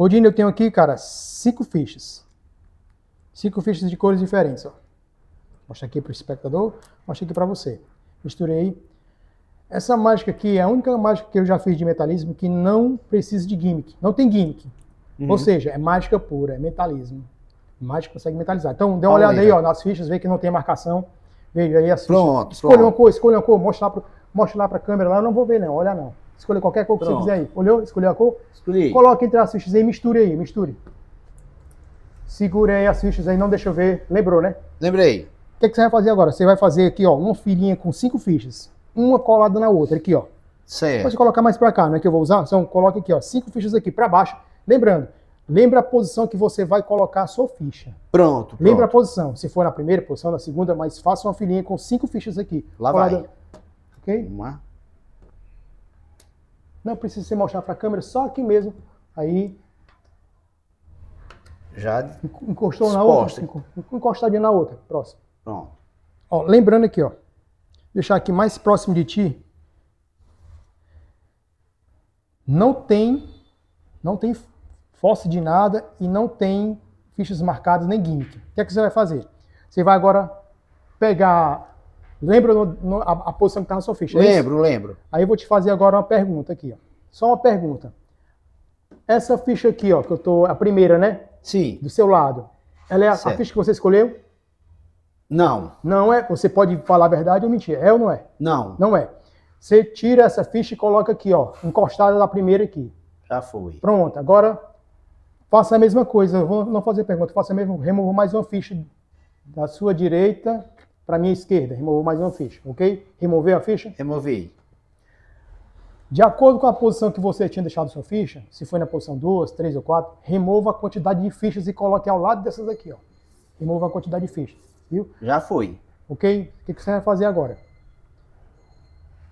Rodine, eu tenho aqui, cara, cinco fichas. Cinco fichas de cores diferentes, ó. Mostra aqui para o espectador, mostra aqui para você. Misturei. Essa mágica aqui é a única mágica que eu já fiz de metalismo que não precisa de gimmick. Não tem gimmick. Uhum. Ou seja, é mágica pura, é metalismo. Mágica consegue metalizar. Então, dê uma Olha olhada aí, né? ó, nas fichas, vê que não tem marcação. Veja aí as pronto, fichas. Escolha pronto. uma cor, escolha uma cor, mostra lá para mostra lá para a câmera lá, eu não vou ver não, olha não. Escolha qualquer cor que Pronto. você quiser aí. Olhou? Escolheu a cor? Escolhi. Coloque entre as fichas aí, misture aí, misture. Segure aí as fichas aí, não deixa eu ver. Lembrou, né? Lembrei. O que, é que, você vai fazer agora? Você vai fazer aqui, ó, uma filhinha com cinco fichas. Uma colada na outra, aqui, ó. Certo. Pode colocar mais pra cá, não é que eu vou usar? Então, coloque aqui, ó, cinco fichas aqui pra baixo. Lembrando, lembra a posição que você vai colocar a sua ficha. Pronto, pronto. Lembra a posição. Se for na primeira posição, na segunda, mas faça uma filhinha com cinco fichas aqui. Lá colada... vai. Ok? Uma, não precisa se mostrar para a câmera, só aqui mesmo. Aí já encostou disposta. na outra, assim, encostadinha na outra, próximo. Pronto. Ó, lembrando aqui, ó, deixar aqui mais próximo de ti. Não tem, não tem fosse de nada e não tem fichas marcadas nem gimmick. O que é que você vai fazer? Você vai agora pegar Lembra no, no, a, a, posição que estava na sua ficha? É lembro, é lembro. Aí eu vou te fazer agora uma pergunta aqui, ó. Só uma pergunta. Essa ficha aqui, ó, que eu tô. A primeira, né? Sim. Do seu lado. Ela é a, a ficha que você escolheu? Não. Não é? Você pode falar a verdade ou mentir. É ou não é? Não. Não é. Você tira essa ficha e coloca aqui, ó, encostada na primeira aqui. Já foi. Pronto, agora faça a mesma coisa. Eu vou não fazer pergunta, faça a mesma, Removo mais uma ficha da sua direita para minha esquerda. Removeu mais uma ficha, ok? Removeu a ficha? Removi. De acordo com a posição que você tinha deixado sua ficha, se foi na posição 2, 3 ou 4, remova a quantidade de fichas e coloque ao lado dessas aqui, ó. Remova a quantidade de fichas, viu? Já foi. Ok? O que você vai fazer agora?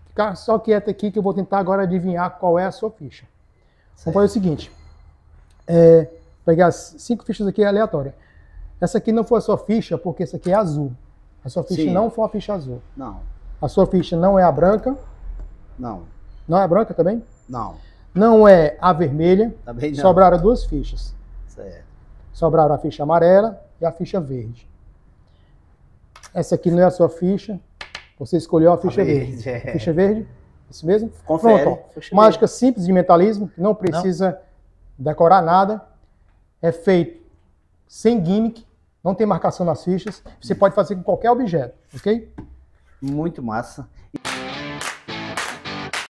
Ficar só quieto aqui que eu vou tentar agora adivinhar qual é a sua ficha. Certo. Vamos fazer o seguinte. É, pegar cinco fichas aqui aleatórias. Essa aqui não foi a sua ficha, porque essa aqui é azul. A sua ficha Sim. não foi a ficha azul. Não. A sua ficha não é a branca? Não. Não é a branca também? Não. Não é a vermelha? Também não. Sobraram duas fichas. Certo. Sobraram a ficha amarela e a ficha verde. Essa aqui não é a sua ficha. Você escolheu a ficha a verde. verde. É. Ficha verde? Isso mesmo? Confere. Pronto. Mágica verde. simples de mentalismo, que não precisa não. decorar nada. É feito sem gimmick, não tem marcação nas fichas, você pode fazer com qualquer objeto, ok? Muito massa.